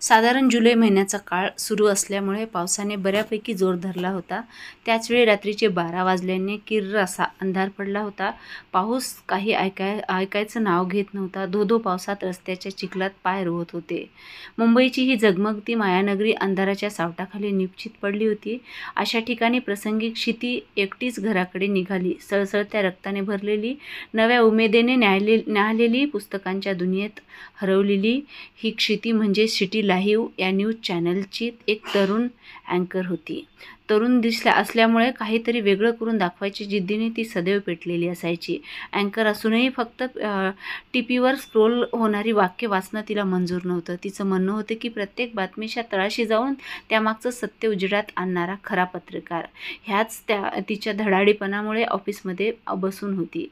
साधारण जुलै महिन्याचा काळ सुरू असल्यामुळे पावसाने बऱ्यापैकी जोर धरला होता त्याचवेळी रात्रीचे बारा वाजल्याने किर्र असा अंधार पडला होता पाऊस काही ऐकाय ऐकायचं नाव घेत नव्हता धो पावसात रस्त्याच्या चिखलात पाय रोवत होते मुंबईची ही जगमगती मायानगरी अंधाराच्या सावटाखाली निश्चित पडली होती अशा ठिकाणी प्रसंगी क्षिती एकटीच घराकडे निघाली सळसळत्या रक्ताने भरलेली नव्या उमेदेने न्यायले न्याहलेली पुस्तकांच्या दुनियेत हरवलेली ही क्षिती म्हणजे शिटी लाईव्ह या न्यूज चॅनलची एक तरुण अँकर होती तरुण दिसल्या असल्यामुळे काहीतरी वेगळं करून दाखवायची जिद्दीने ती सदैव पेटलेली असायची अँकर असूनही फक्त टीपीवर स्क्रोल होणारी वाक्य वाचणं तिला मंजूर नव्हतं तिचं म्हणणं होतं की प्रत्येक बातमीच्या तळाशी जाऊन त्यामागचं सत्य उजेडात आणणारा खरा पत्रकार ह्याच त्या तिच्या धडाडीपणामुळे ऑफिसमध्ये बसून होती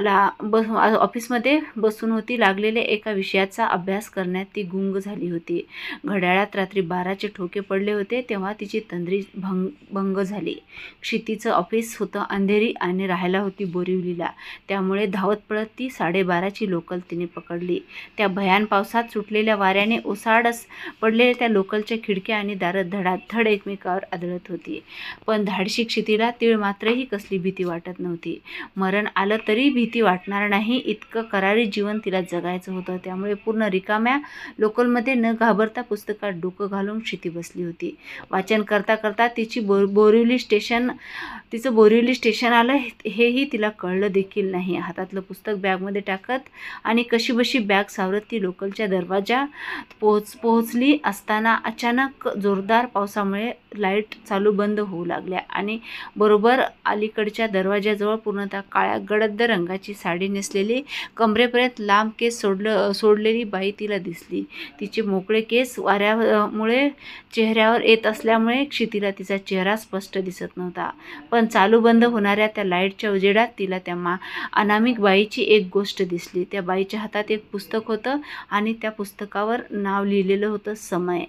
ला बस ऑफिसमध्ये बसून होती लागलेल्या एका विषयाचा अभ्यास करण्यात ती गुंग झाली होती घड्याळात रात्री बाराचे ठोके पडले होते तेव्हा तिची तंद्री भंग भंग भंग झाले क्षितीचं ऑफिस होतं अंधेरी आणि राहायला होती बोरिवलीला त्यामुळे धावत पळत ती साडेबाराची लोकल तिने पकडली त्या भयान पावसात सुटलेल्या वाऱ्याने ओसाडस पडलेल्या त्या लोकलच्या खिडक्या आणि दारात धड एकमेकावर आदळत होती पण धाडशी क्षितीला तीळ मात्रही कसली भीती वाटत नव्हती मरण आलं तरी भीती वाटणार नाही इतकं करारी जीवन तिला जगायचं होतं त्यामुळे पूर्ण रिकाम्या लोकलमध्ये न घाबरता पुस्तकात डोकं घालून क्षिती बसली होती वाचन करता करता ती तिची बो बोरिवली स्टेशन तिचं बोरिवली स्टेशन आलं हेही तिला कळलं देखील नाही हातातलं पुस्तक बॅगमध्ये टाकत आणि कशीबशी बॅग सावरत ती लोकलच्या दरवाजा पोहोच पोहोचली असताना अचानक जोरदार पावसामुळे लाईट चालू बंद होऊ लागल्या आणि बरोबर अलीकडच्या दरवाज्याजवळ पूर्णतः काळ्या गडद रंगाची साडी नेसलेली कमरेपर्यंत लांब केस सोडलं सोडलेली बाई तिला दिसली तिचे मोकळे केस वाऱ्यामुळे चेहऱ्यावर येत असल्यामुळे क्षितिला तिचा चेहरा स्पष्ट दिसत नव्हता पण चालू बंद होणाऱ्या त्या लाईटच्या उजेडात तिला त्या अनामिक बाईची एक गोष्ट दिसली त्या बाईच्या हातात एक पुस्तक होतं आणि त्या पुस्तकावर नाव लिहिलेलं होतं समय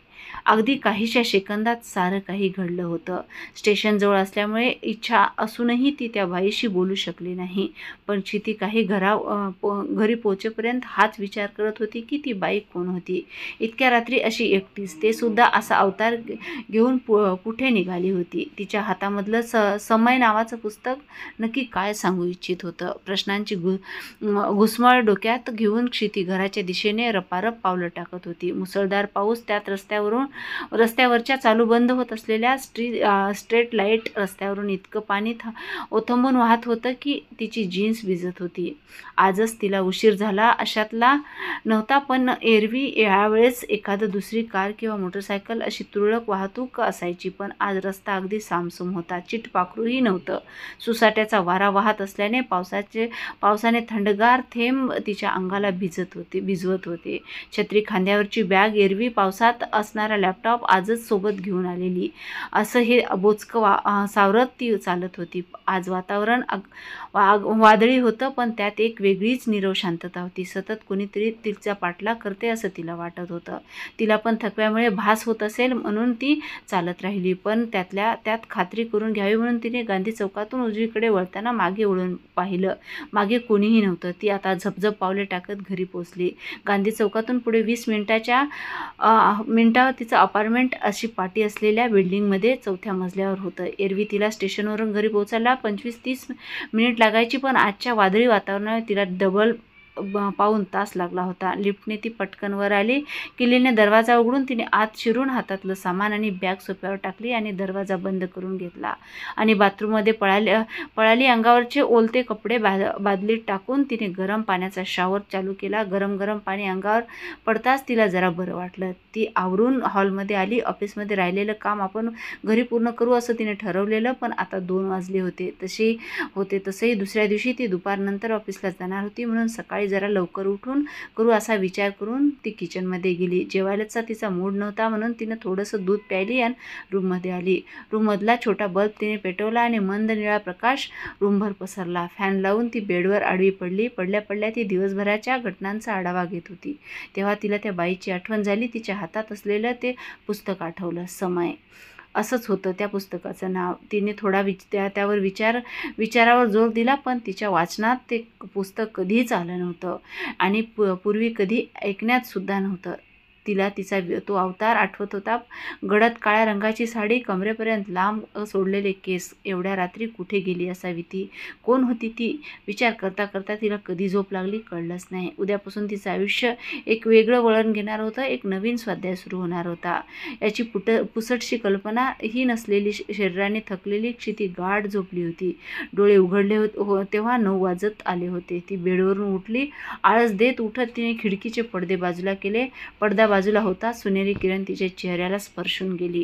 अगदी काहीशा सेकंदात सारं काही घडलं होतं स्टेशनजवळ असल्यामुळे इच्छा असूनही ती त्या बाईशी बोलू शकली नाही पण ती काही घरा घरी पोचेपर्यंत हाच विचार करत होती की ती बाई कोण होती इतक्या रात्री अशी एकटीच ते सुद्धा असा अवतार घेऊन कुठे निघाली होती तिच्या हातामधलं स समय नावाचं पुस्तक नक्की काय सांगू इच्छित होतं प्रश्नांची घु घुसमळ डोक्यात घेऊन क्षिती घराच्या दिशेने रपारप पावलं टाकत होती मुसळधार पाऊस त्यात रस्त्यावर रस्त्यावरून रस्त्यावरच्या चालू बंद होत असलेल्या स्ट्री स्ट्रेट लाईट रस्त्यावरून इतकं पाणी थ ओथंबून वाहत होतं की तिची जीन्स भिजत होती आजच तिला उशीर झाला अशातला नव्हता पण एरवी यावेळेस एखादं दुसरी कार किंवा मोटरसायकल अशी तुरळक वाहतूक असायची पण आज रस्ता अगदी सामसूम होता चिटपाखरूही नव्हतं सुसाट्याचा वारा वाहत असल्याने पावसाचे पावसाने थंडगार थेंब तिच्या अंगाला भिजत होते भिजवत होते छत्री खांद्यावरची बॅग एरवी पावसात असणार असणारा लॅपटॉप आजच सोबत घेऊन आलेली असं हे बोचकं वा सावरत ती चालत होती आज वातावरण अग वादळी होतं पण त्यात एक वेगळीच निरव शांतता होती सतत कोणीतरी तिचा पाठलाग करते असं तिला वाटत होतं तिला पण थकव्यामुळे भास होत असेल म्हणून ती चालत राहिली पण त्यातल्या त्यात खात्री करून घ्यावी म्हणून तिने गांधी चौकातून उजवीकडे वळताना मागे वळून पाहिलं मागे कोणीही नव्हतं ती आता झपझप पावले टाकत घरी पोचली गांधी चौकातून पुढे वीस मिनिटाच्या मिनिटा तिचं अपार्टमेंट अशी पाटी असलेल्या बिल्डिंगमध्ये चौथ्या मजल्यावर होतं एरवी तिला स्टेशनवरून घरी पोहोचायला पंचवीस तीस मिनिट लागायची पण आजच्या वादळी वातावरणामुळे तिला डबल पाऊन तास लागला होता लिफ्टने ती पटकनवर आली किल्लीने दरवाजा उघडून तिने आत शिरून हातातलं सामान आणि बॅग सोप्यावर टाकली आणि दरवाजा बंद करून घेतला आणि बाथरूममध्ये पळाली पळाली अंगावरचे ओलते कपडे बा बादलीत टाकून तिने गरम पाण्याचा शॉवर चालू केला गरम गरम पाणी अंगावर पडताच तिला जरा बरं वाटलं ती आवरून हॉलमध्ये आली ऑफिसमध्ये राहिलेलं काम आपण घरी पूर्ण करू असं तिने ठरवलेलं पण आता दोन वाजले होते तसे होते तसेही दुसऱ्या दिवशी ती दुपारनंतर ऑफिसला जाणार होती म्हणून सकाळी जरा लवकर उठून करू असा विचार करून ती किचनमध्ये गेली जेवायलाचा तिचा मूड नव्हता म्हणून तिनं थोडंसं दूध प्यायली आणि रूममध्ये आली रूममधला छोटा बल्ब तिने पेटवला आणि मंद निळा प्रकाश रूमभर पसरला फॅन लावून ती बेडवर आडवी पडली पडल्या पडल्या ती दिवसभराच्या घटनांचा आढावा घेत होती तेव्हा तिला त्या बाईची आठवण झाली तिच्या हातात असलेलं ते पुस्तक आठवलं समय असंच होतं त्या पुस्तकाचं नाव तिने थोडा विच त्या त्यावर विचार विचारावर जोर दिला पण तिच्या वाचनात ते पुस्तक कधीच आलं नव्हतं आणि प पूर्वी कधी ऐकण्यातसुद्धा नव्हतं तिला तिचा तो अवतार आठवत होता गडद काळ्या रंगाची साडी कमरेपर्यंत लांब सोडलेले केस एवढ्या रात्री कुठे गेली असावी ती कोण होती ती विचार करता करता तिला कधी झोप लागली कळलंच नाही उद्यापासून तिचं आयुष्य एक वेगळं वळण घेणार होतं एक नवीन स्वाध्याय सुरू होणार होता याची पुट पुसटशी कल्पना ही नसलेली शरीराने थकलेली क्षिती गाढ झोपली होती डोळे उघडले हो तेव्हा नऊ वाजत आले होते ती बेडवरून उठली आळस देत उठत तिने खिडकीचे पडदे बाजूला केले पडदा बाजूला होता सुनेरी किरण तिच्या चेहऱ्याला स्पर्शून गेली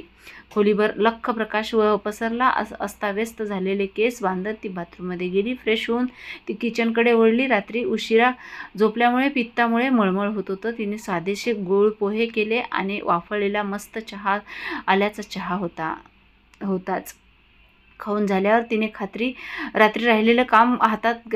खोलीभर लख प्रकाश व पसरला अस अस्ताव्यस्त झालेले केस बांधत ती बाथरूममध्ये गेली फ्रेश होऊन ती किचनकडे वळली रात्री उशिरा झोपल्यामुळे पित्तामुळे मळमळ होत होतं तिने साधेसे गोळ पोहे केले आणि वाफळलेला मस्त चहा आल्याचा चहा होता होताच खाऊन झाल्यावर तिने खात्री रात्री राहिलेलं काम हातात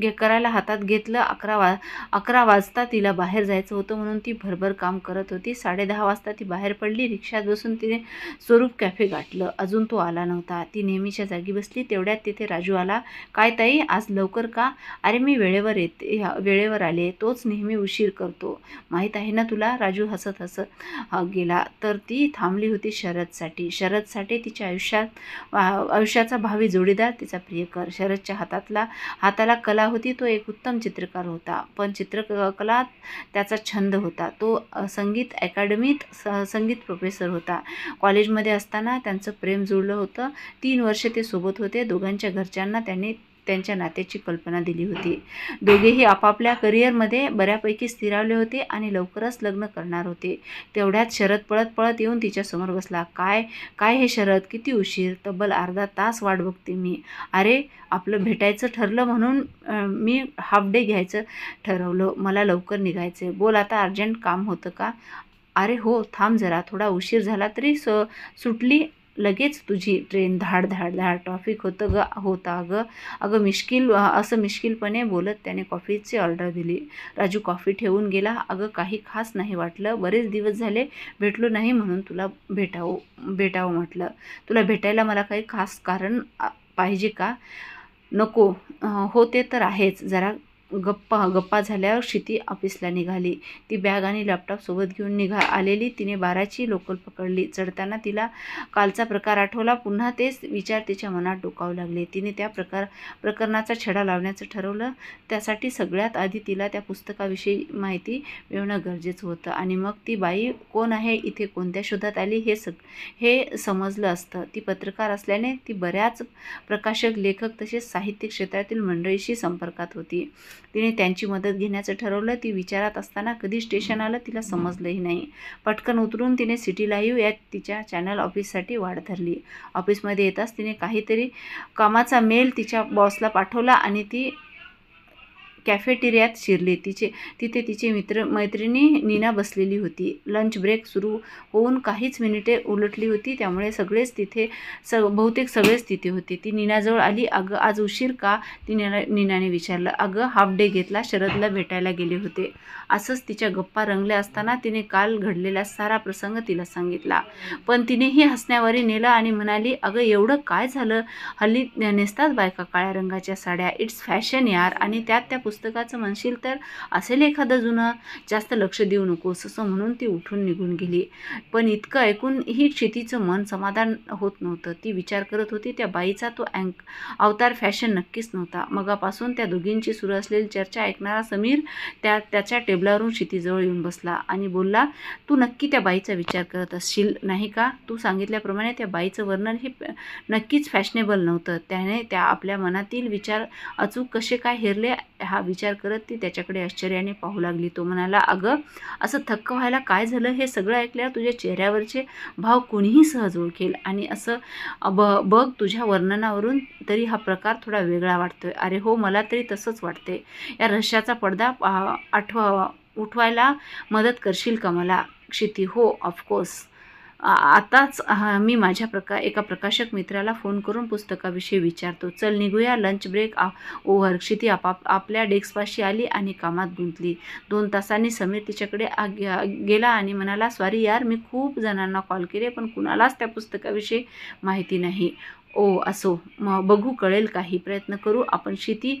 घे करायला हातात घेतलं अकरा वा अकरा वाजता तिला बाहेर जायचं होतं म्हणून ती भरभर काम करत होती साडेदहा वाजता ती बाहेर पडली रिक्षात बसून तिने स्वरूप कॅफे गाठलं अजून तो आला नव्हता ती नेहमीच्या जागी बसली तेवढ्यात तिथे राजू आला काय ताई आज लवकर का अरे मी वेळेवर येते वेळेवर आले तोच नेहमी उशीर करतो माहीत आहे ना तुला राजू हसत हसत गेला तर ती थांबली होती शरदसाठी शरदसाठी तिच्या आयुष्यात आयुष्याचा भावी जोडीदार तिचा प्रियकर शरदच्या हातातला हाताला कला होती तो एक उत्तम चित्रकार होता पण चित्रकलात त्याचा छंद होता तो संगीत अकॅडमीत स संगीत प्रोफेसर होता कॉलेजमध्ये असताना त्यांचं प्रेम जुळलं होतं तीन वर्षे ते सोबत होते दोघांच्या घरच्यांना त्यांनी त्यांच्या नात्याची कल्पना दिली होती दोघेही आपापल्या करिअरमध्ये बऱ्यापैकी स्थिरावले होते आणि लवकरच लग्न करणार होते तेवढ्यात शरद पळत पळत येऊन तिच्यासमोर बसला काय काय हे शरद किती उशीर तब्बल अर्धा तास वाट बघते मी अरे आपलं भेटायचं ठरलं म्हणून मी हाफ डे घ्यायचं ठरवलं मला लवकर निघायचं बोल आता अर्जंट काम होतं का अरे हो थांब जरा थोडा उशीर झाला तरी स सुटली लगेच तुझी ट्रेन धाड धाड धाड ट्रॉफिक होतं ग होता अगं अगं मिश्किल असं मिश्किलपणे बोलत त्याने कॉफीची ऑर्डर दिली राजू कॉफी ठेवून गेला अगं काही खास नाही वाटलं बरेच दिवस झाले भेटलो नाही म्हणून तुला भेटावं भेटावं म्हटलं तुला भेटायला मला काही खास कारण पाहिजे का नको हो ते तर आहेच जरा गप्पा गप्पा झाल्यावर क्षिती ऑफिसला निघाली ती बॅग आणि लॅपटॉपसोबत घेऊन निघा आलेली तिने बाराची लोकल पकडली चढताना तिला कालचा प्रकार आठवला पुन्हा तेच विचार तिच्या मनात डोकावू लागले तिने त्या प्रकार प्रकरणाचा छडा लावण्याचं ठरवलं त्यासाठी सगळ्यात आधी तिला त्या पुस्तकाविषयी माहिती मिळणं गरजेचं होतं आणि मग ती बाई कोण आहे इथे कोणत्या शोधात आली हे सग हे समजलं असतं ती पत्रकार असल्याने ती बऱ्याच प्रकाशक लेखक तसेच साहित्य क्षेत्रातील मंडळीशी संपर्कात होती तिने त्यांची मदत घेण्याचं ठरवलं ती विचारात असताना कधी स्टेशन आलं तिला समजलंही नाही पटकन उतरून तिने सिटी लाईव्ह या तिच्या चॅनल ऑफिससाठी वाढ धरली ऑफिसमध्ये येताच तिने काहीतरी कामाचा मेल तिच्या बॉसला पाठवला आणि ती कॅफेटेरियात शिरले तिचे तिथे तिचे मित्र मैत्रिणी नीना बसलेली होती लंच ब्रेक सुरू होऊन काहीच मिनिटे उलटली होती त्यामुळे सगळेच तिथे स बहुतेक सगळेच तिथे होते ती नीनाजवळ आली अगं आज उशीर का ती नीना नीनाने विचारलं अगं हाफ डे घेतला शरदला भेटायला गेले होते असंच तिच्या गप्पा रंगल्या असताना तिने काल घडलेला सारा प्रसंग तिला सांगितला पण तिनेही हसण्यावरी नेलं आणि म्हणाली अगं एवढं काय झालं हल्ली नेसतात बायका काळ्या रंगाच्या साड्या इट्स फॅशन यार आणि त्यात त्या पुस्तकाचं म्हणशील तर असेल एखादं जुनं जास्त लक्ष देऊ नकोस असं म्हणून ती उठून निघून गेली पण इतकं ऐकून ही क्षितीचं मन समाधान होत नव्हतं ती विचार करत होती त्या बाईचा तो अँक अवतार फॅशन नक्कीच नव्हता मगापासून त्या दोघींची सुरू असलेली चर्चा ऐकणारा समीर त्या त्याच्या टेबलावरून क्षितीजवळ येऊन बसला आणि बोलला तू नक्की त्या बाईचा विचार करत असशील नाही का तू सांगितल्याप्रमाणे त्या बाईचं वर्णन हे नक्कीच फॅशनेबल नव्हतं त्याने त्या आपल्या मनातील विचार अचूक कसे काय हेरले हा हा विचार करत ती त्याच्याकडे आश्चर्याने पाहू लागली तो म्हणाला अगं असं थक्क व्हायला काय झालं हे सगळं ऐकल्यावर तुझ्या चेहऱ्यावरचे भाव कुणीही सहज ओळखेल आणि असं ब बघ तुझ्या वर्णनावरून तरी हा प्रकार थोडा वेगळा वाटतोय अरे हो मला तरी तसंच वाटते या रहस्याचा पडदा आठवा उठवायला मदत करशील का मला क्षिती हो ऑफकोर्स आताच मी माझ्या प्रका एका प्रकाशक मित्राला फोन करून पुस्तकाविषयी विचारतो चल निघूया लंच ब्रेक आ ओव्हर क्षिती आपाप आपल्या डेस्कपाशी आली आणि कामात गुंतली दोन तासांनी समीर तिच्याकडे गेला आणि म्हणाला सॉरी यार मी खूप जणांना कॉल केले पण कुणालाच त्या पुस्तकाविषयी माहिती नाही ओ असो मग बघू कळेल काही प्रयत्न करू आपण शेती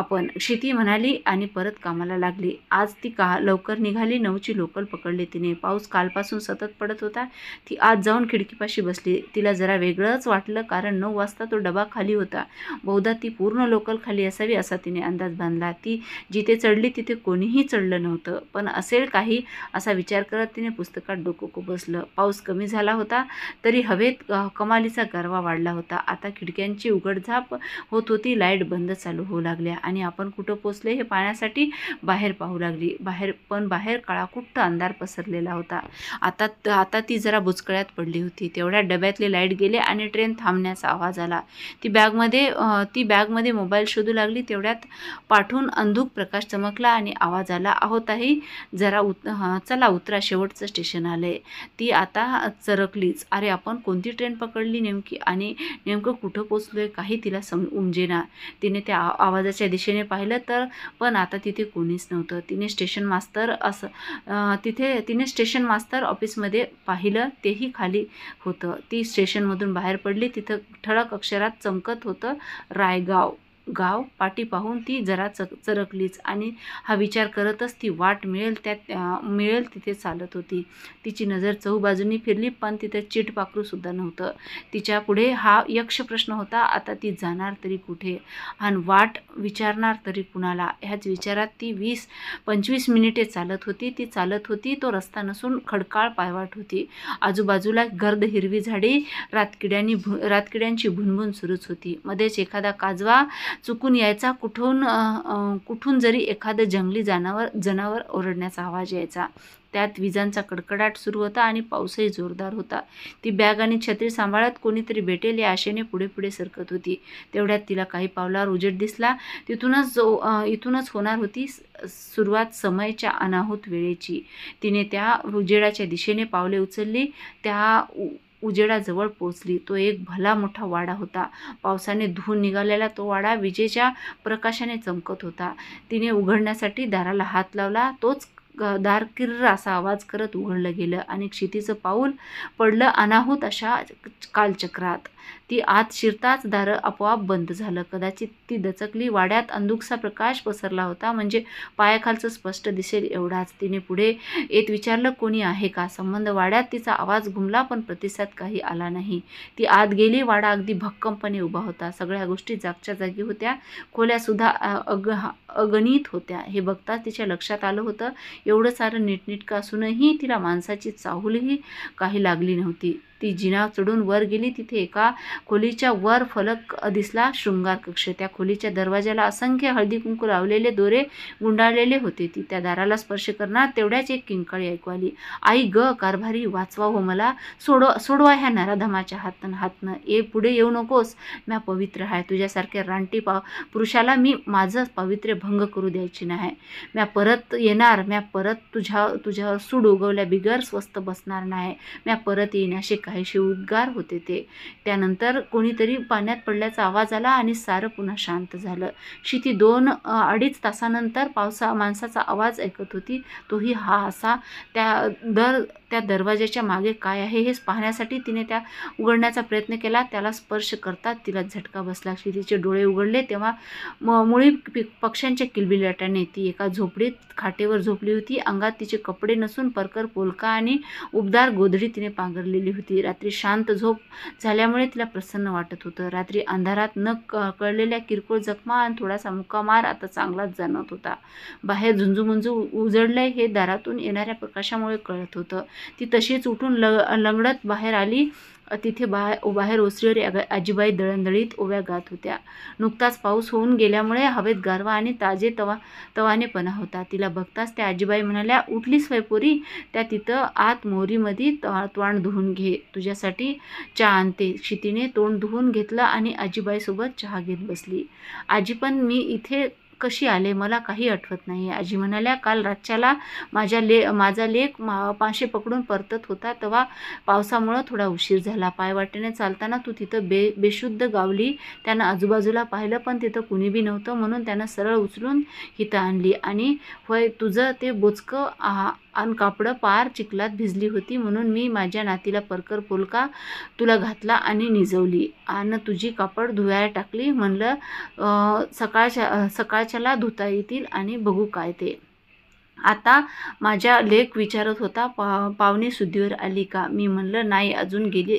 आपण शेती म्हणाली आणि परत कामाला लागली आज ती का लवकर निघाली नऊची लोकल पकडली तिने पाऊस कालपासून सतत पडत होता ती आज जाऊन खिडकीपाशी बसली तिला जरा वेगळंच वाटलं कारण नऊ वाजता तो डबा खाली होता बहुधा ती पूर्ण लोकल खाली असावी असा तिने अंदाज बांधला ती जिथे चढली तिथे कोणीही चढलं नव्हतं पण असेल काही असा विचार करत तिने पुस्तकात डोकं बसलं पाऊस कमी झाला होता तरी हवेत कमालीचा गरवा वाढला होता होता आता खिडक्यांची उघडझाप होत होती लाईट बंद चालू होऊ लागल्या आणि आपण कुठं पोचले हे पाहण्यासाठी बाहेर पाहू लागली बाहेर पण बाहेर काळाकुट्ट अंधार पसरलेला होता आता आता ती जरा बुचकळ्यात पडली होती तेवढ्या डब्यातले लाईट गेले आणि ट्रेन थांबण्याचा आवाज आला ती बॅगमध्ये ती बॅगमध्ये मोबाईल शोधू लागली तेवढ्यात पाठून अंधूक प्रकाश चमकला आणि आवाज आला आहोतही जरा उत चला उतरा शेवटचं स्टेशन आलं ती आता चरकलीच अरे आपण कोणती ट्रेन पकडली नेमकी आणि नेमकं कुठं पोचलो आहे काही तिला सम उमजेना तिने त्या आ आवाजाच्या दिशेने पाहिलं तर पण आता तिथे कोणीच नव्हतं तिने स्टेशन मास्तर असं तिथे तिने स्टेशन मास्तर ऑफिसमध्ये पाहिलं तेही खाली होतं ती स्टेशनमधून बाहेर पडली तिथं ठळक अक्षरात चमकत होतं रायगाव गाव पाठी पाहून ती जरा चक चरकलीच आणि हा विचार करतच ती वाट मिळेल त्यात मिळेल तिथे चालत होती तिची नजर चहूबाजूंनी फिरली पण तिथे चिटपाखरूसुद्धा नव्हतं तिच्या पुढे हा यक्ष प्रश्न होता आता ती जाणार तरी कुठे आणि वाट विचारणार तरी कुणाला ह्याच विचारात ती वीस पंचवीस मिनिटे चालत होती ती चालत होती तो रस्ता नसून खडकाळ पायवाट होती आजूबाजूला गर्द हिरवी झाडी रातकिड्यांनी भु रातकिड्यांची भुनभुन सुरूच होती मध्येच एखादा काजवा चुकून यायचा कुठून कुठून जरी एखादं जंगली जनावर जनावर ओरडण्याचा आवाज यायचा त्यात विजांचा कडकडाट सुरू होता आणि पाऊसही जोरदार होता ती बॅग आणि छत्री सांभाळत कोणीतरी भेटेल या आशेने पुढे पुढे सरकत होती तेवढ्यात तिला काही पावलावर उजेड दिसला तिथूनच जो इथूनच होणार होती सुरुवात समयच्या अनाहूत वेळेची तिने त्या उजेडाच्या दिशेने पावले उचलली त्या उजेडाजवळ पोचली तो एक भला मोठा वाडा होता पावसाने धुवून निघालेला तो वाडा विजेच्या प्रकाशाने चमकत होता तिने उघडण्यासाठी दाराला हात लावला तोच दार किर्र असा आवाज करत उघडलं गेलं आणि क्षितीचं पाऊल पडलं अनाहूत अशा कालचक्रात ती आत शिरताच दारं आपोआप बंद झालं कदाचित ती दचकली वाड्यात अंदुकसा प्रकाश पसरला होता म्हणजे पायाखालचं स्पष्ट दिसेल एवढाच तिने पुढे येत विचारलं कोणी आहे का संबंध वाड्यात तिचा आवाज घुमला पण प्रतिसाद काही आला नाही ती आत गेली वाडा अगदी भक्कमपणे उभा होता सगळ्या गोष्टी जागच्या जागी होत्या खोल्यासुद्धा अग अगणित होत्या हे बघताच तिच्या लक्षात आलं होतं एवढं सारं नीटनीटकं असूनही तिला माणसाची चाहूलही काही लागली नव्हती ती जिना चढून वर गेली तिथे एका खोलीच्या वर फलक दिसला शृंगार कक्ष त्या खोलीच्या दरवाज्याला असंख्य हळदी कुंकू लावलेले दोरे गुंडाळलेले होते ती त्या दाराला स्पर्श करणार तेवढ्याच एक किंकाळी ऐकू आली आई ग कारभारी वाचवा हो मला सोडवा सोडवा ह्या नराधमाच्या हातन हातनं ए पुढे येऊ नकोस म्या पवित्र आहे तुझ्यासारख्या रानटी पा पुरुषाला मी माझं पावित्र्य भंग करू द्यायची नाही म्या परत येणार म्या परत तुझ्या तुझ्यावर सूड उगवल्या बिगर स्वस्त बसणार नाही म्या परत येईन असे काहीशी उद्गार होते ते त्यानंतर कोणीतरी पाण्यात पडल्याचा आवाज आला आणि सारं पुन्हा शांत झालं शिती दोन अडीच तासानंतर पावसा माणसाचा आवाज ऐकत होती तोही हा असा त्या दर त्या दरवाजाच्या मागे काय आहे हे पाहण्यासाठी तिने त्या उघडण्याचा प्रयत्न केला त्याला स्पर्श करतात तिला झटका बसला शितीचे डोळे उघडले तेव्हा म मुळी पक्ष्यांच्या किलबिलाटाने ती एका झोपडीत खाटेवर झोपली होती अंगात तिचे कपडे नसून परकर पोलका आणि उबदार गोधडी तिने पांघरलेली होती होती रात्री शांत झोप झाल्यामुळे तिला प्रसन्न वाटत होतं रात्री अंधारात न क कळलेल्या किरकोळ जखमा आणि थोडासा मुक्का आता चांगलाच जाणवत होता बाहेर झुंजूमुंजू उजडलंय हे दारातून येणाऱ्या प्रकाशामुळे कळत होतं ती तशीच उठून लंगडत बाहेर आली तिथे बाहेर बाहेर ओसरीवर आजीबाई दळणदळीत ओव्या गात होत्या नुकताच पाऊस होऊन गेल्यामुळे हवेत गारवा आणि ताजे तवा तवानेपणा होता तिला बघताच त्या आजीबाई म्हणाल्या उठली स्वयंपुरी त्या तिथं आत मोरीमध्ये तोंड धुवून घे तुझ्यासाठी चहा आणते क्षितीने तोंड धुवून घेतलं आणि आजीबाईसोबत चहा घेत बसली आजी पण मी इथे कशी आले मला काही आठवत नाही आजी म्हणाल्या काल रातच्याला माझ्या ले माझा लेख मा पाशे पकडून परतत होता तेव्हा पावसामुळं थोडा उशीर झाला पायवाटेने चालताना तू तिथं बे बेशुद्ध गावली त्यानं आजूबाजूला पाहिलं पण तिथं कुणी बी नव्हतं म्हणून त्यानं सरळ उचलून हिथं आणली आणि होय तुझं ते बोचकं आ आणि कापडं पार चिखलात भिजली होती म्हणून मी माझ्या नातीला परकर पोलका तुला घातला आणि निजवली आणि तुझी कापड धुवायला टाकली म्हणलं सकाळच्या सकाळच्याला धुता येतील आणि बघू काय ते आता माझ्या लेख विचारत होता पा पाहुणे सुद्धीवर आली का मी म्हणलं नाही अजून गेली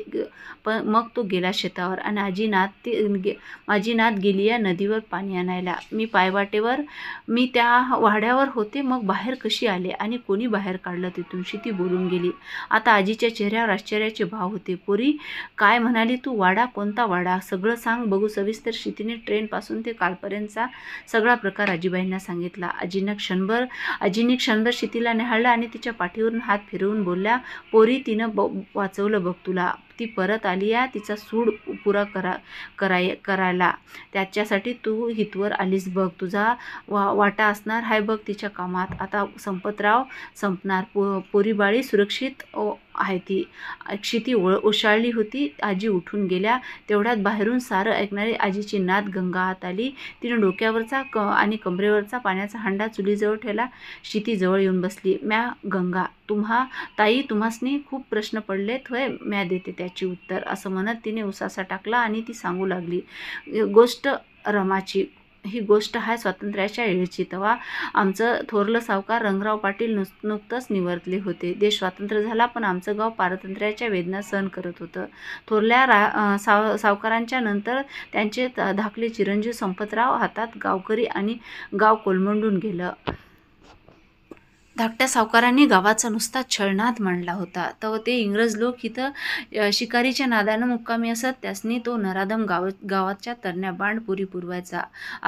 पण मग तो गेला शेतावर आणि आजी नात ती गे माझी नात गेली या नदीवर पाणी आणायला मी पायवाटेवर मी त्या वाड्यावर होते मग बाहेर कशी आले आणि कोणी बाहेर काढलं तिथून ती बोलून गेली आता आजीच्या चेहऱ्यावर आश्चर्याचे भाव होते पोरी काय म्हणाली तू वाडा कोणता वाडा सगळं सांग बघू सविस्तर शितीने ट्रेनपासून ते कालपर्यंतचा सगळा प्रकार आजीबाईंना सांगितला आजीनं क्षणभर आजी तिने क्षणभर शितीला निहाळलं आणि तिच्या पाठीवरून हात फिरवून बोलल्या पोरी तिनं ब वाचवलं बघ तुला ती परत आली या तिचा सूड पुरा करा कराय करायला त्याच्यासाठी तू हितवर आलीस बघ तुझा वा वाटा असणार हाय बघ तिच्या कामात आता संपतराव संपणार पो पोरीबाळी सुरक्षित आहे ती क्षिती ओळ उशाळली होती आजी उठून गेल्या तेवढ्यात बाहेरून सारं ऐकणारी आजीची नाद गंगा हात आली तिने डोक्यावरचा क आणि कमरेवरचा पाण्याचा हांडा चुलीजवळ ठेवला शितीजवळ येऊन बसली म्या गंगा तुम्हा ताई तुम्हासनी खूप प्रश्न पडलेत होय म्या देते त्या उत्तर असं म्हणत तिने उसासा टाकला आणि ती सांगू लागली गोष्ट रमाची ही गोष्ट आहे स्वातंत्र्याच्या येळीची तेव्हा आमचं थोरलं सावकार रंगराव पाटील नुस नुकतंच निवर्तले होते देश स्वातंत्र्य झाला पण आमचं गाव पारतंत्र्याच्या वेदना सहन करत होतं थोरल्या रा साव सावकारांच्या नंतर त्यांचे धाकले चिरंजीव संपतराव हातात गावकरी आणि गाव कोलमंडून गेलं धाकट्या सावकारांनी गावाचा नुसता छळनाद मांडला होता तर ते इंग्रज लोक इथं शिकारीच्या नादानं मुक्कामी असत त्यासनी तो नरादम गाव गावाच्या तरण्या बांड पुरी पुरवायचा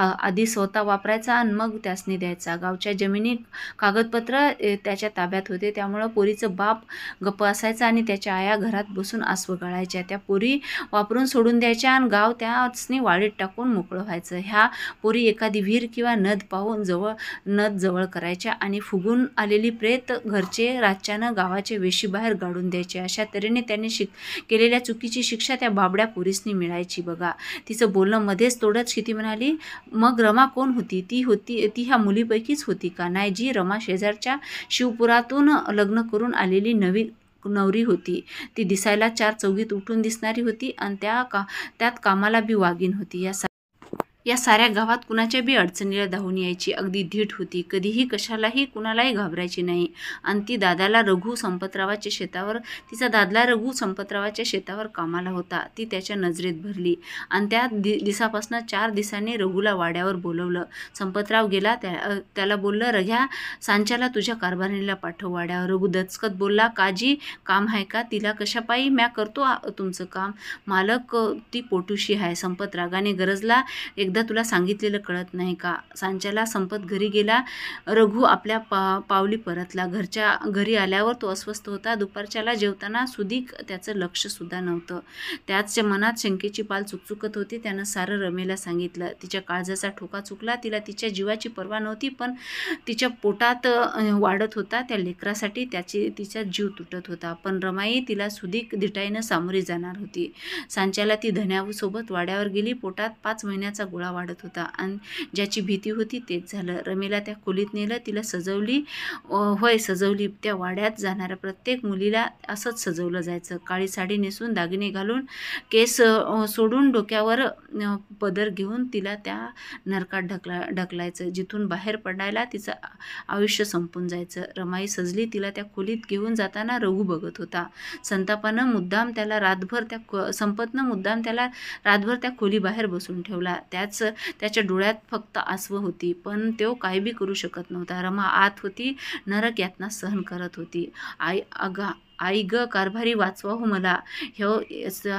आधी स्वतः वापरायचा आणि मग त्यासनी द्यायचा गावच्या जमिनी कागदपत्र त्याच्या ताब्यात होते त्यामुळं पोरीचं बाप गप्प असायचा आणि त्याच्या आया घरात बसून आसवं गाळायच्या त्या पोरी वापरून सोडून द्यायच्या आणि गाव त्याचने वाळीत टाकून मोकळं व्हायचं ह्या पोरी एखादी विहीर किंवा नद पाहून जवळ नद जवळ करायच्या आणि फुगून आलेली प्रेत घरचे राजच्यानं गावाचे वेशी बाहेर गाडून द्यायचे अशा तऱ्हेने त्याने शिक केलेल्या चुकीची शिक्षा त्या बाबड्या पोरीसनी मिळायची बघा तिचं बोलणं मध्येच तोडत शिती म्हणाली मग रमा कोण होती ती होती ती ह्या मुलीपैकीच होती का नाही जी रमा शेजारच्या शिवपुरातून लग्न करून आलेली नवी नवरी होती ती दिसायला चार चौघीत उठून दिसणारी होती आणि त्या का त्यात कामाला बी वागीन होती या या साऱ्या गावात कुणाच्या बी अडचणीला धावून यायची अगदी धीट होती कधीही कशालाही कुणालाही घाबरायची नाही आणि ती दादाला रघु संपतरावाच्या शेतावर तिचा दादला रघु संपतरावाच्या शेतावर कामाला होता ती त्याच्या नजरेत भरली आणि त्या दि दिसापासनं चार दिवसांनी रघुला वाड्यावर बोलवलं संपतराव गेला त्या त्याला बोललं रघ्या सांच्याला तुझ्या कारभारणीला पाठव वाड्यावर रघु दचकत बोलला काजी काम आहे का तिला कशापायी म्या करतो तुमचं काम मालक ती पोटूशी आहे संपतरागाने गरजला एकदा एकदा तुला सांगितलेलं कळत नाही का सांच्याला संपत घरी गेला रघु आपल्या पा पावली परतला घरच्या घरी आल्यावर तो अस्वस्थ होता दुपारच्याला जेवताना सुदीक त्याचं लक्षसुद्धा नव्हतं त्याच मनात शंकेची पाल चुकचुकत होती त्यानं सारं रमेला सांगितलं तिच्या काळजाचा ठोका चुकला तिला तिच्या जीवाची पर्वा नव्हती पण तिच्या पोटात वाढत होता त्या लेकरासाठी त्याची तिचा जीव तुटत होता पण रमाई तिला सुदीक दिटाईनं सामोरी जाणार होती सांच्याला ती धन्यासोबत वाड्यावर गेली पोटात पाच महिन्याचा ओळा वाढत होता आणि ज्याची भीती होती तेच झालं रमेला त्या खोलीत नेलं तिला सजवली होय सजवली त्या वाड्यात जाणाऱ्या प्रत्येक मुलीला असंच सजवलं जायचं काळी साडी नेसून दागिने घालून केस सोडून डोक्यावर पदर घेऊन तिला त्या नरकात ढकला ढकलायचं जिथून बाहेर पडायला तिचं आयुष्य संपून जायचं रमाई सजली तिला त्या खोलीत घेऊन जाताना रघू बघत होता संतापानं मुद्दाम त्याला रातभर त्या संपतनं मुद्दाम त्याला रातभर त्या खोली बाहेर बसून ठेवला त्या त्याच त्याच्या डोळ्यात फक्त आसव होती पण तो काही बी करू शकत नव्हता रमा आत होती नरक यातना सहन करत होती आई अगा आई ग कारभारी वाचवा हो मला ह्यो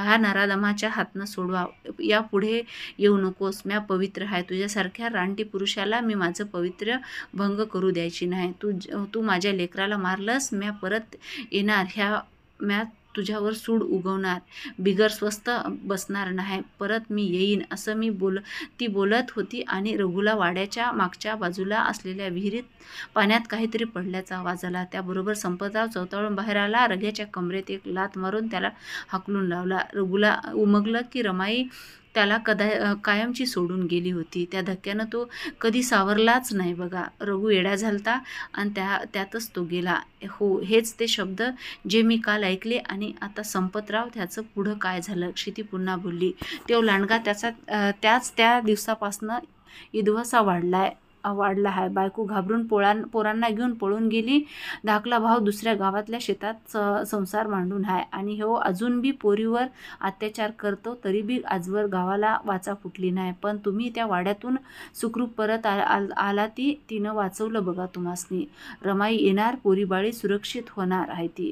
हा नरादमाच्या हातनं सोडवा या पुढे येऊ नकोस म्या पवित्र आहे तुझ्यासारख्या रानटी पुरुषाला मी माझं पवित्र भंग करू द्यायची नाही तू तू माझ्या लेकराला मारलंस म्या परत येणार ह्या म्या तुझ्यावर सूड उगवणार बिगर स्वस्त बसणार नाही परत मी येईन असं मी बोल ती बोलत होती आणि रघुला वाड्याच्या मागच्या बाजूला असलेल्या विहिरीत पाण्यात काहीतरी पडल्याचा आवाज आला त्याबरोबर संपदा चौताळून बाहेर आला रघ्याच्या कमरेत एक लात मारून त्याला हाकलून लावला रघुला उमगलं की रमाई त्याला कदा कायमची सोडून गेली होती त्या धक्क्यानं तो कधी सावरलाच नाही बघा रघु येडा झालता आणि त्या त्यातच तो गेला हो हेच ते शब्द जे मी काल ऐकले आणि आता संपतराव त्याचं पुढं काय झालं क्षिती पुन्हा बोलली तो लांडगा त्याचा त्याच त्या दिवसापासनं इदवासा वाढला वाढला आहे बायको घाबरून पोळा पोरांना घेऊन पळून गेली धाकला भाव दुसऱ्या गावातल्या शेतात संसार मांडून आहे आणि हो अजून बी पोरीवर अत्याचार करतो तरी बी आजवर गावाला वाचा फुटली नाही पण तुम्ही त्या वाड्यातून सुखरूप परत आ आला ती तिनं वाचवलं बघा तुम्हासनी रमाई येणार पोरीबाळी सुरक्षित होणार आहे ती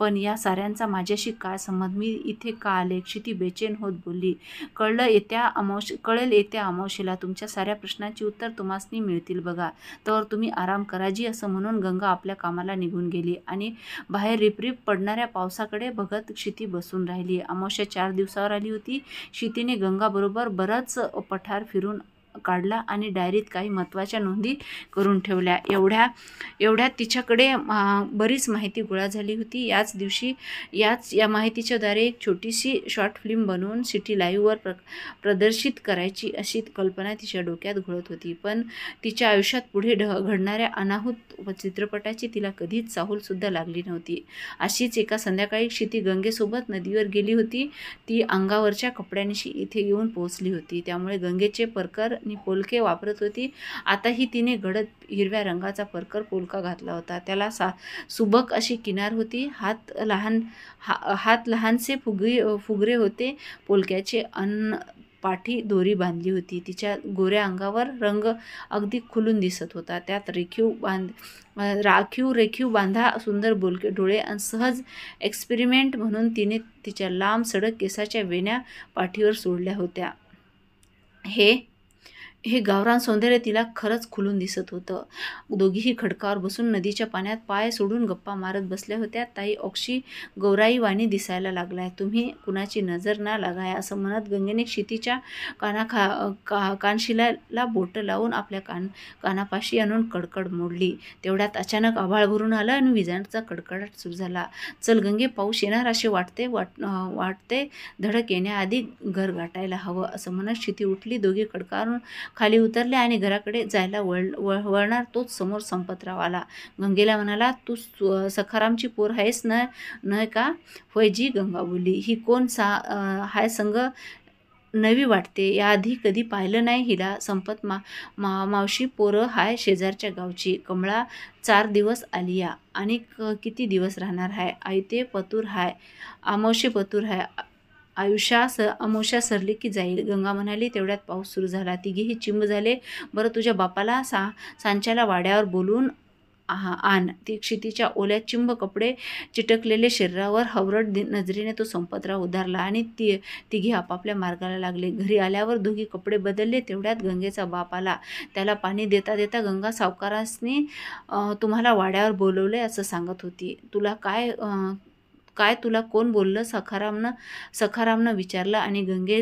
पण या साऱ्यांचा माझ्याशी काय संबंध मी इथे का आले क्षिती बेचेन होत बोलली कळलं येत्या अमावश कळेल येत्या अमावशेला तुमच्या साऱ्या प्रश्नांची उत्तर तुम्हासनी मिळतील बघा तर तुम्ही आराम करा जी असं म्हणून गंगा आपल्या कामाला निघून गेली आणि बाहेर रिपरिप पडणाऱ्या पावसाकडे बघत क्षिती बसून राहिली अमावश्या चार दिवसावर आली होती क्षितीने गंगाबरोबर बरंच पठार फिरून काढला आणि डायरीत काही महत्त्वाच्या नोंदी करून ठेवल्या एवढ्या एवढ्या तिच्याकडे बरीच माहिती गोळा झाली होती याच दिवशी याच या माहितीच्याद्वारे एक छोटीशी शॉर्ट फिल्म बनवून सिटी लाईव्हवर प्र प्रदर्शित करायची अशी कल्पना तिच्या डोक्यात घोळत होती पण तिच्या आयुष्यात पुढे ढ घडणाऱ्या अनाहूत चित्रपटाची तिला कधीच चाहूलसुद्धा लागली नव्हती अशीच एका संध्याकाळी क्षिती गंगेसोबत नदीवर गेली होती ती अंगावरच्या कपड्यांशी इथे येऊन पोहोचली होती त्यामुळे गंगेचे परकर पत्नी पोलके वापरत होती आताही तिने गडद हिरव्या रंगाचा परकर पोलका घातला होता त्याला सा सुबक अशी किनार होती हात लहान हा हात लहानसे फुगी फुगरे होते पोलक्याचे अन्न पाठी दोरी बांधली होती तिच्या गोऱ्या अंगावर रंग अगदी खुलून दिसत होता त्यात रेखीव बांध राखीव रेखीव बांधा सुंदर बोलके डोळे आणि सहज एक्सपेरिमेंट म्हणून तिने तिच्या लांब सडक केसाच्या वेण्या पाठीवर सोडल्या होत्या हे हे गावरान सौंदर्य तिला खरंच खुलून दिसत होतं दोघीही खडकावर बसून नदीच्या पाण्यात पाय सोडून गप्पा मारत बसल्या होत्या ताई ऑक्षी गौराई वाणी दिसायला लागलाय तुम्ही कुणाची नजर ना लागाय असं म्हणत गंगेने क्षितीच्या काना खा का कानशिलाला बोटं लावून आपल्या कान कानापाशी आणून कडकड मोडली तेवढ्यात अचानक आभाळ भरून आलं आणि विजांचा कडकडाट सुरू झाला चल गंगे पाऊस येणार असे वाटते वाट वाटते धडक येण्याआधी घर गाठायला हवं असं म्हणत क्षिती उठली दोघी खडकावरून खाली उतरले आणि घराकडे जायला वळ वळ वळणार तोच समोर संपतराव आला गंगेला म्हणाला तू सखारामची पोर आहेस न न का होय जी गंगा बोलली ही कोण सा हाय संघ नवी वाटते याआधी कधी पाहिलं नाही हिला संपत मा मा मावशी पोरं हाय शेजारच्या गावची कमळा चार दिवस आली या आणि किती दिवस राहणार आहे आयते पतूर हाय आमावशी पतूर हाय आयुष्या स अमोशा सरली की जाईल गंगा म्हणाली तेवढ्यात पाऊस सुरू झाला तिघेही चिंब झाले बरं तुझ्या बापाला सा सांच्याला वाड्यावर बोलून आण ती क्षितीच्या ओल्या चिंब कपडे चिटकलेले शरीरावर हवरट नजरेने तो संपतराव उधारला आणि ती तिघी आपापल्या मार्गाला लागले घरी आल्यावर दोघी कपडे बदलले तेवढ्यात गंगेचा बाप आला त्याला पाणी देता देता गंगा सावकारासने तुम्हाला वाड्यावर बोलवले असं सांगत होती तुला काय काय तुला कोण बोललं सखारामनं सखारामनं विचारलं आणि गंगे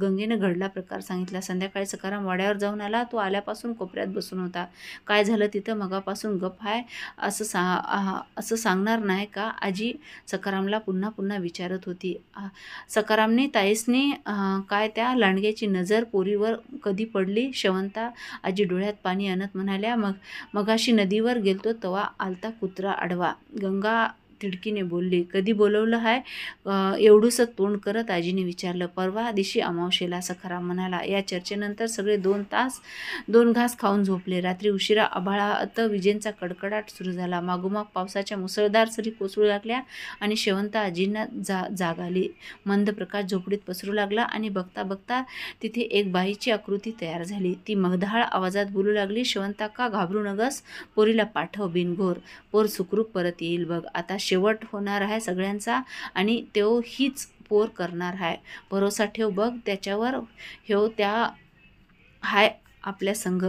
गंगेनं घडला प्रकार सांगितला संध्याकाळी सखाराम वाड्यावर जाऊन आला तो आल्यापासून कोपऱ्यात बसून होता काय झालं तिथं मगापासून गप आहे असं सा असं सांगणार नाही का आजी सखारामला पुन्हा पुन्हा विचारत होती सखारामने ताईसने काय त्या लांडग्याची नजर पोरीवर कधी पडली शवंता आजी डोळ्यात पाणी आणत म्हणाल्या मग मगाशी नदीवर गेलतो तवा आलता कुत्रा आडवा गंगा तिडकीने बोलली कधी बोलवलं हाय एवढूस तोंड करत आजीने विचारलं परवा दिशी अमावशेला सखरा म्हणाला या चर्चेनंतर सगळे दोन तास दोन घास खाऊन झोपले रात्री उशिरा अभाळात विजेंचा कडकडाट सुरू झाला मागोमाग पावसाच्या मुसळधार सरी कोसळू लागल्या आणि शेवंता आजींना जा जाग आली मंद प्रकाश झोपडीत पसरू लागला आणि बघता बघता तिथे एक बाईची आकृती तयार झाली ती मगधाळ आवाजात बोलू लागली शेवंता का घाबरू नगस पोरीला पाठव बिनघोर पोर सुखरूप परत येईल बघ आता शेव शेवट होणार आहे सगळ्यांचा आणि तो हीच पोर करणार आहे भरोसा ठेव बघ त्याच्यावर ह्यो त्या हाय आपल्या संघ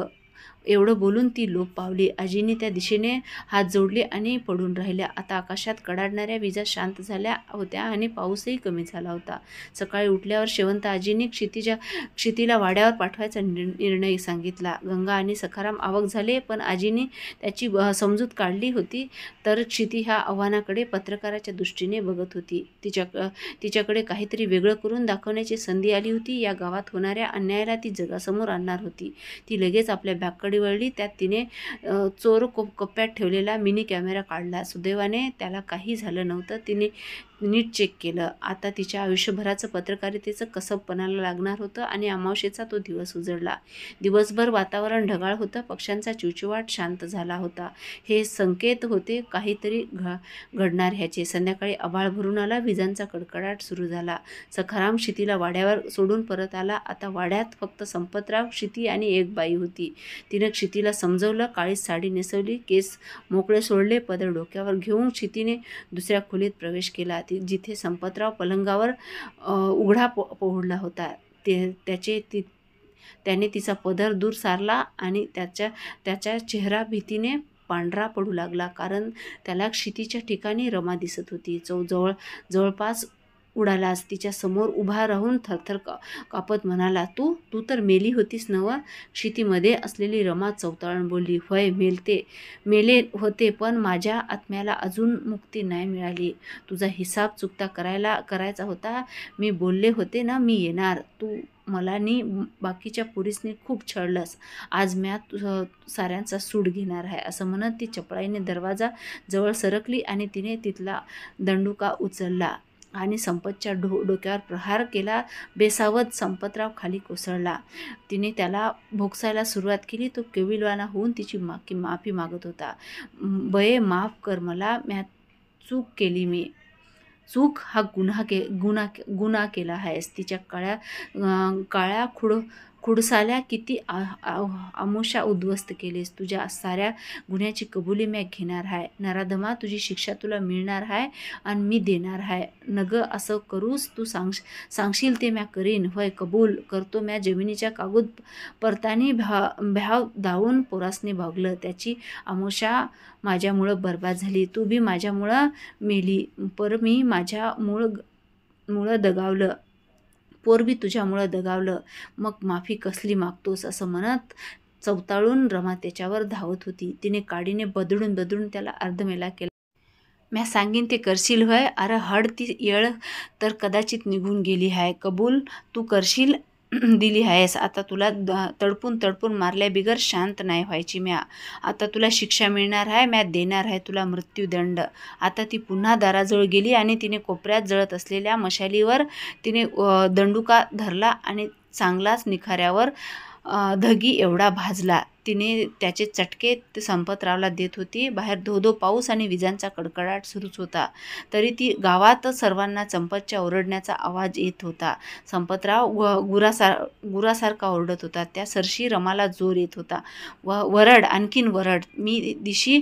एवढं बोलून ती लोप पावली आजीने त्या दिशेने हात जोडले आणि पडून राहिल्या आता आकाशात कडाडणाऱ्या विजा शांत झाल्या होत्या आणि पाऊसही कमी झाला होता सकाळी उठल्यावर शेवंत आजीने क्षितिजा क्षितीला वाड्यावर पाठवायचा निर्णय सांगितला गंगा आणि सखाराम आवक झाले पण आजीने त्याची समजूत काढली होती तर क्षिती ह्या आव्हानाकडे पत्रकाराच्या दृष्टीने बघत होती तिच्या तिच्याकडे काहीतरी वेगळं करून दाखवण्याची संधी आली होती या गावात होणाऱ्या अन्यायाला ती जगासमोर आणणार होती ती लगेच आपल्या बॅगकडे वळी वळली त्यात तिने चोर कोप कप्प्यात ठेवलेला मिनी कॅमेरा काढला सुदैवाने त्याला काही झालं नव्हतं तिने नीट चेक केलं आता तिच्या आयुष्यभराचं पत्रकारितेचं पणाला लागणार होतं आणि अमावशेचा तो दिवस उजळला दिवसभर वातावरण ढगाळ होतं पक्ष्यांचा चिवचिवाट शांत झाला होता हे संकेत होते काहीतरी घ घडणार ह्याचे संध्याकाळी आबाळ भरून आला विजांचा कडकडाट सुरू झाला सखाराम शितीला वाड्यावर सोडून परत आला आता वाड्यात फक्त संपतराव क्षिती आणि एक बाई होती तिनं क्षितीला समजवलं काळी साडी नेसवली केस मोकळे सोडले पदर डोक्यावर घेऊन क्षितीने दुसऱ्या खोलीत प्रवेश केला ति जिथे संपतराव पलंगावर उघडा पो पोहडला होता ते त्याचे ति त्याने तिचा पदर दूर सारला आणि त्याच्या त्याच्या चेहरा भीतीने पांढरा पडू लागला कारण त्याला क्षितीच्या ठिकाणी रमा दिसत होती जो जवळ जवळपास उडालास तिच्या समोर उभा राहून थरथर का कापत म्हणाला तू तू तर मेली होतीस नव क्षितीमध्ये असलेली रमा चौताळण बोलली होय मेलते मेले होते पण माझ्या आत्म्याला अजून मुक्ती नाही मिळाली तुझा हिसाब चुकता करायला करायचा होता मी बोलले होते ना मी येणार तू मला नी बाकीच्या पुरीसनी खूप छळलंस आज म्या साऱ्यांचा सूट घेणार आहे असं म्हणत ती चपळाईने दरवाजा जवळ सरकली आणि तिने तिथला दंडुका उचलला आणि संपतच्या ढो डोक्यावर प्रहार केला बेसावत संपतराव खाली कोसळला तिने त्याला भोगसायला सुरुवात केली तो केविलवाना होऊन तिची मा की माफी मागत होता बये माफ कर मला म्या चूक केली मी चूक हा गुन्हा के गुन्हा गुन्हा केला आहेस तिच्या काळ्या काळ्या खुड खुडसाल्या किती आमोशा उद्ध्वस्त केलेस तुझ्या साऱ्या गुन्ह्याची कबुली मी घेणार आहे नराधमा तुझी शिक्षा तुला मिळणार आहे आणि मी देणार आहे नग असं करूस तू सांग सांगशील ते म्या करीन होय कबूल करतो म्या जमिनीच्या कागद परतानी भा भाव धावून पोरासने भागलं त्याची आमोशा माझ्यामुळं बर्बाद झाली तू बी माझ्यामुळं मेली पर मी माझ्या मूळ मुळं दगावलं पोरबी तुझ्यामुळं दगावलं मग माफी कसली मागतोस असं म्हणत चवताळून रमा त्याच्यावर धावत होती तिने काडीने बदडून बदडून त्याला अर्धमेला केला म्या सांगेन ते करशील होय, अरे हड ती येळ तर कदाचित निघून गेली हाय कबूल तू करशील दिली आहेस आता तुला तडपून तडपून मारल्याबिगर शांत नाही व्हायची म्या आता तुला शिक्षा मिळणार आहे म्या देणार आहे तुला मृत्यूदंड आता ती पुन्हा दाराजवळ गेली आणि तिने कोपऱ्यात जळत असलेल्या मशालीवर तिने दंडुका धरला आणि चांगलाच निखाऱ्यावर धगी एवढा भाजला तिने त्याचे चटके ते संपतरावला देत होती बाहेर धो धो पाऊस आणि विजांचा कडकडाट सुरूच होता तरी ती गावात सर्वांना संपतच्या ओरडण्याचा आवाज येत होता संपतराव व गुरासार गुरासारखा ओरडत होता त्या सरशी रमाला जोर येत होता व वरड आणखीन वरड मी दिशी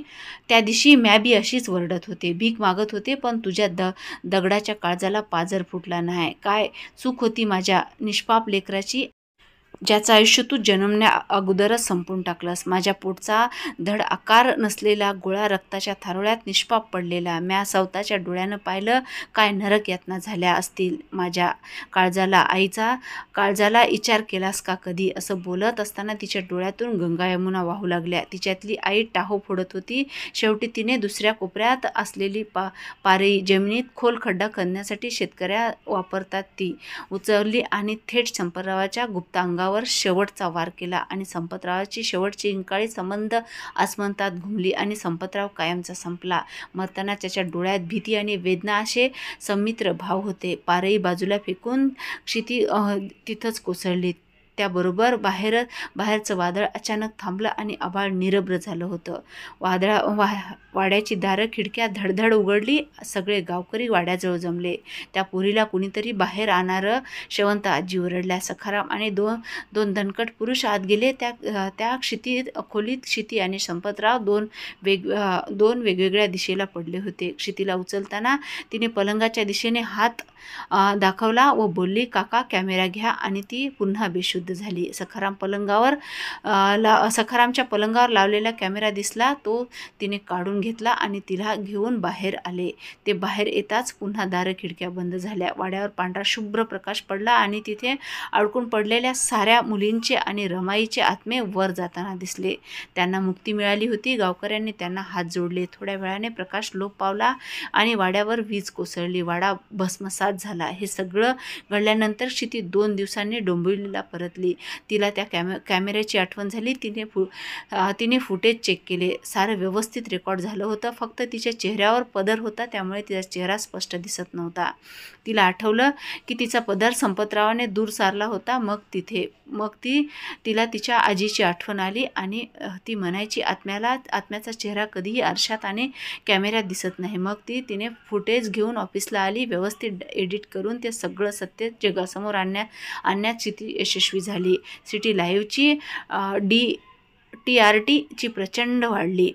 त्या दिशी मॅबी अशीच वरडत होते भीक मागत होते पण तुझ्या द दगडाच्या काळजाला पाजर फुटला नाही काय चूक होती माझ्या निष्पाप लेकराची ज्याचं आयुष्य तू जन्मण्या अगोदरच संपून टाकलंस माझ्या पोटचा धड आकार नसलेला गोळा रक्ताच्या थारोळ्यात निष्पाप पडलेला म्या स्वतःच्या डोळ्यानं पाहिलं काय नरक यातना झाल्या असतील माझ्या काळजाला आईचा काळजाला विचार केलास का कधी असं बोलत असताना तिच्या डोळ्यातून गंगा यमुना वाहू लागल्या तिच्यातली आई टाहो फोडत होती शेवटी तिने दुसऱ्या कोपऱ्यात असलेली पा पारई जमिनीत खोल खड्डा करण्यासाठी शेतकऱ्या वापरतात ती उचलली आणि थेट गुप्त गुप्तांगावर संपतरावावर शेवटचा वार केला आणि संपतरावाची शेवटची इंकाळी संबंध आसमंतात घुमली आणि संपतराव कायमचा संपला मरताना त्याच्या डोळ्यात भीती आणि वेदना असे संमित्र भाव होते पारही बाजूला फेकून क्षिती तिथंच कोसळली त्याबरोबर बाहेर बाहेरचं वादळ अचानक थांबलं आणि आभाळ निरभ्र झालं होतं वादळा वा वाड्याची दारं खिडक्या धडधड उघडली सगळे गावकरी वाड्याजवळ जमले त्या पुरीला कुणीतरी बाहेर आणारं शेवंत आजी ओरडल्या सखाराम आणि दोन दोन धनकट पुरुष आत गेले त्या त्या क्षिती खोलीत क्षिती आणि संपतराव दोन वेग दोन वेगवेगळ्या दिशेला पडले होते क्षितीला उचलताना तिने पलंगाच्या दिशेने हात दाखवला व बोलली काका कॅमेरा घ्या आणि ती पुन्हा बेशुद्ध युद्ध झाली सखाराम पलंगावर ला सखारामच्या पलंगावर लावलेला कॅमेरा दिसला तो तिने काढून घेतला आणि तिला घेऊन बाहेर आले ते बाहेर येताच पुन्हा दार खिडक्या बंद झाल्या वाड्यावर पांढरा शुभ्र प्रकाश पडला आणि तिथे अडकून पडलेल्या साऱ्या मुलींचे आणि रमाईचे आत्मे वर जाताना दिसले त्यांना मुक्ती मिळाली होती गावकऱ्यांनी त्यांना हात जोडले थोड्या वेळाने प्रकाश लोप पावला आणि वाड्यावर वीज कोसळली वाडा भस्मसात झाला हे सगळं घडल्यानंतर क्षिती दोन दिवसांनी डोंबिवलीला परत घातली तिला त्या कॅमे कॅमेऱ्याची आठवण झाली तिने फु तिने फुटेज चेक केले सारं व्यवस्थित रेकॉर्ड झालं होतं फक्त तिच्या चेहऱ्यावर पदर होता त्यामुळे तिचा चेहरा स्पष्ट दिसत नव्हता तिला आठवलं की तिचा पदार्थ संपतरावाने दूर सारला होता मग तिथे मग ती तिला तिच्या आजीची आठवण आली आणि ती म्हणायची आत्म्याला आत्म्याचा चेहरा कधीही आरशात आणि कॅमेऱ्यात दिसत नाही मग ती तिने फुटेज घेऊन ऑफिसला आली व्यवस्थित एडिट करून ते सगळं सत्य जगासमोर आणण्या आणण्याची ती यशस्वी झाली सिटी लाईव्हची डी टी आर टीची प्रचंड वाढली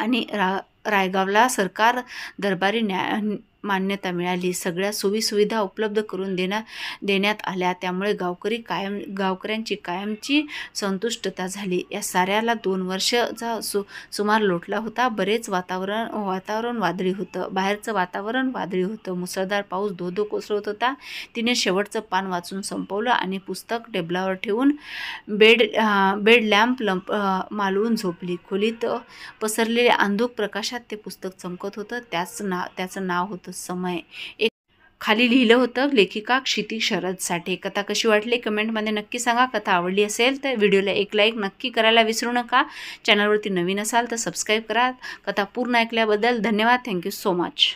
आणि रा रायगावला सरकार दरबारी न्याय मान्यता मिळाली सगळ्या सोयीसुविधा उपलब्ध करून देण्या देण्यात आल्या त्यामुळे गावकरी कायम गावकऱ्यांची कायमची संतुष्टता झाली या साऱ्याला दोन वर्षचा सु सुमार लोटला होता बरेच वातावरण वातावरण वादळी होतं बाहेरचं वातावरण वादळी होतं मुसळधार पाऊस धो धो कोसळत होता तिने शेवटचं पान वाचून संपवलं आणि पुस्तक टेबलावर ठेवून बेड बेड लॅम्प लंप मालवून झोपली खोलीत पसरलेल्या अंधुक प्रकाशात ते पुस्तक चमकत होतं त्याच ना त्याचं नाव होतं तो समय एक खाली लिहिलं होतं लेखिका क्षिती शरद साठे कथा कशी वाटली कमेंटमध्ये नक्की सांगा कथा आवडली असेल तर व्हिडिओला एक लाईक नक्की करायला विसरू नका चॅनलवरती नवीन असाल तर सबस्क्राईब करा कथा पूर्ण ऐकल्याबद्दल धन्यवाद थँक्यू सो मच